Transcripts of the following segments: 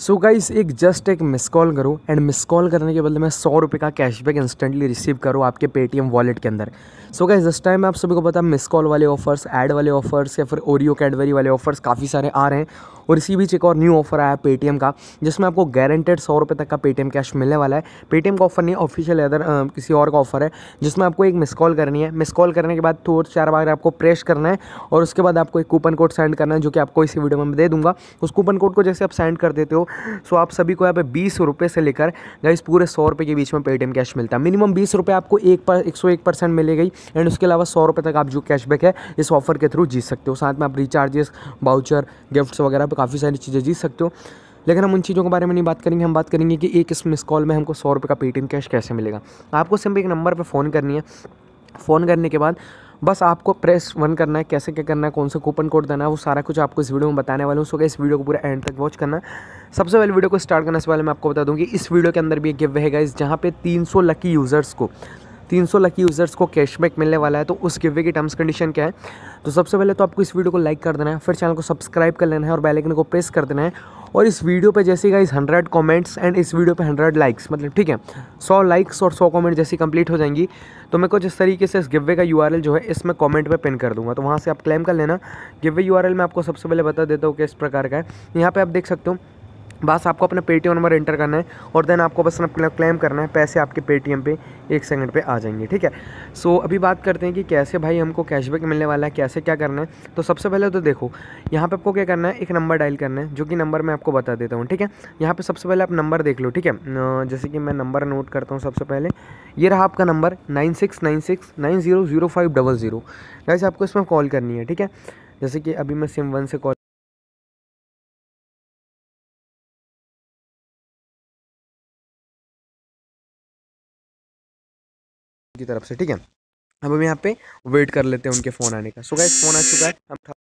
सो so guys एक just एक miss call करो एंड मिस कॉल करने के बदले मैं सौ रुपये का कैशबैक इंस्टेंटली रिसीव करो आपके पेटीएम वॉलेट के अंदर सो गाइस जिस टाइम आप सभी को पता मिस कॉल वाले ऑफर्स ऐड वाले ऑफर्स या फिर ओरियो कैडबरी वाले ऑफर्स काफ़ी सारे आ रहे हैं और इसी बीच एक और न्यू ऑफर आया पेटीएम का जिसमें आपको गारंटेड सौ रुपये तक का पेटीएम कैश मिलने वाला है पेटीएम का ऑफर नहीं ऑफिशियल अदर किसी और का ऑफर है जिसमें आपको एक मिस कॉल करनी है मिस कॉल करने के बाद दो चार बार आपको प्रेस करना है और उसके बाद आपको एक कूपन कोड सेंड करना है जो कि आपको इसी वीडियो में दे दूँगा उस कूपन कोड को जैसे आप सेंड कर देते हो सो आप सभी को यहाँ पे बीस रुपये से लेकर गाइस पूरे सौ रुपये के बीच में पेटीएम कैश मिलता है मिनिमम बीस रुपये आपको एक पर एक सौ एक परसेंट मिलेगी एंड उसके अलावा सौ रुपये तक आप जो कैशबैक है इस ऑफर के थ्रू जीत सकते हो साथ में आप रिचार्जेस बाउचर गिफ्ट्स वगैरह पर काफ़ी सारी चीज़ें जीत सकते हो लेकिन हम उन चीज़ों के बारे में नहीं बात करेंगे हम बात करेंगे कि एक इस मिस कॉल में हमको सौ रुपये का पेटीएम कैश कैसे मिलेगा आपको सिर्फ एक नंबर पर फ़ोन करनी है फ़ोन करने के बाद बस आपको प्रेस वन करना है कैसे क्या करना है कौन सा कूपन कोड देना है वो सारा कुछ आपको इस वीडियो में बताने वाला हूँ सो इस वीडियो को पूरा एंड तक वॉच करना सबसे पहले वीडियो को स्टार्ट करने से पहले मैं आपको बता दूँ कि इस वीडियो के अंदर भी एक गिव है इस जहाँ पे 300 लकी यूज़र्स को 300 लकी यूज़र्स को कैशबैक मिलने वाला है तो उस गिवे की टर्म्स कंडीशन क्या है तो सबसे पहले तो आपको इस वीडियो को लाइक कर देना है फिर चैनल को सब्सक्राइब कर लेना है और बेल आइकन को प्रेस कर देना है और इस वीडियो पे जैसे गाइस हंड्रेड कमेंट्स एंड इस वीडियो पे हंड्रेड लाइक्स मतलब ठीक है सौ लाइक्स और सौ कमेंट जैसी कंप्लीट हो जाएंगी तो मैं कुछ इस तरीके से इस गिवे का यू जो है इसमें कॉमेंट पर पिन कर दूँगा तो वहाँ से आप क्लेम कर लेना गिवे यू मैं आपको सबसे पहले बता देता हूँ कि इस प्रकार का है यहाँ पर आप देख सकते हो बस आपको अपना पेटीएम नंबर एंटर करना है और देन आपको बस अपना क्लेम करना है पैसे आपके पेटीएम पे एक सेकंड पे आ जाएंगे ठीक है सो so, अभी बात करते हैं कि कैसे भाई हमको कैशबैक मिलने वाला है कैसे क्या करना है तो सबसे पहले तो देखो यहाँ पे आपको क्या करना है एक नंबर डायल करना है जो कि नंबर मैं आपको बता देता हूँ ठीक है यहाँ पर सबसे पहले आप नंबर देख लो ठीक है जैसे कि मैं नंबर नोट करता हूँ सबसे पहले ये रहा आपका number nine six nine six nine zero zero five double zero आपको इसमें कॉल करनी है ठीक है जैसे कि अभी मैं सिम वन से कॉल की तरफ से ठीक है अब हम यहाँ पे वेट कर लेते हैं उनके फ़ोन आने का सो गाइस फ़ोन आ चुका है हम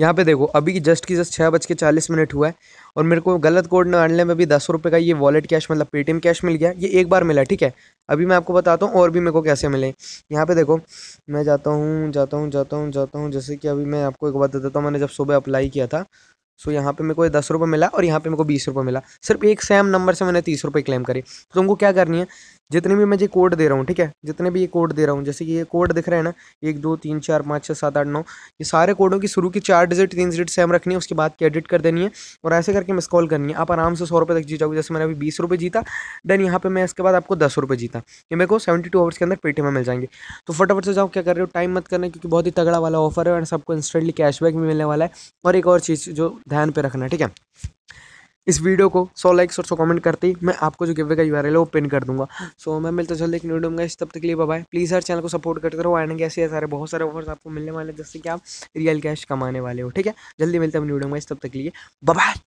यहाँ पे देखो अभी की जस्ट की जस्ट छः बज के चालीस मिनट हुआ है और मेरे को गलत कोड डालने में भी दस रुपये का ये वॉलेट कैश मतलब पेटीएम कैश मिल गया ये एक बार मिला ठीक है अभी मैं आपको बताता हूँ और भी मेरे को कैसे मिले यहाँ पे देखो मैं जाता हूँ जाता हूँ जाता हूँ जाता हूँ जैसे कि अभी मैं आपको एक बात देता हूँ मैंने जब सुबह अप्लाई किया था सो यहाँ पर मेरे को दस रुपये मिला और यहाँ पर मेरे को बीस रुपये मिला सिर्फ एक सेम नंबर से मैंने तीस रुपये क्लेम करी तो तुमको क्या करनी है जितने भी मैं ये कोड दे रहा हूँ ठीक है जितने भी ये कोड दे रहा हूँ जैसे कि ये कोड दिख रहा है ना एक दो तीन चार पाँच छः सात आठ नौ ये सारे कोडों की शुरू की चार डिजिट तीन डिजिट सेम रखनी है उसके बाद की एडिट कर देनी है और ऐसे करके मिस कॉल करनी है आप आराम से सौ रुपये तक जीत जाओगे जैसे मैंने अभी बीस रुपये जीता देन यहाँ पर मैं इसके बाद आपको दस रुपये जीता ये मेरे को सेवेंटी टू आवर्स के अंदर पेटीएम में मिल जाएंगे तो फटाफट से जाओ क्या कर रहे हो टाइम मत करना क्योंकि बहुत ही तगड़ा वाला ऑफर है और सबको इंस्टेंटली कैशबैक भी मिलने वाला है और एक और चीज़ जो ध्यान पर रखना है ठीक है इस वीडियो को सौ लाइक्स और सौ कमेंट करते ही मैं आपको जो गिवे का यू है वो पिन कर दूंगा सो so, मैं मिलता जल्दी एक वीडियो में इस तब तक के लिए बाय प्लीज़ हर चैनल को सपोर्ट करते रहो आने कैसे ऐसे सारे बहुत सारे ऑफर्स आपको मिलने वाले जैसे कि आप रियल कैश कमाने वाले हो ठीक है जल्दी मिलते हैं वीडियो में इस तब तक के लिए बाय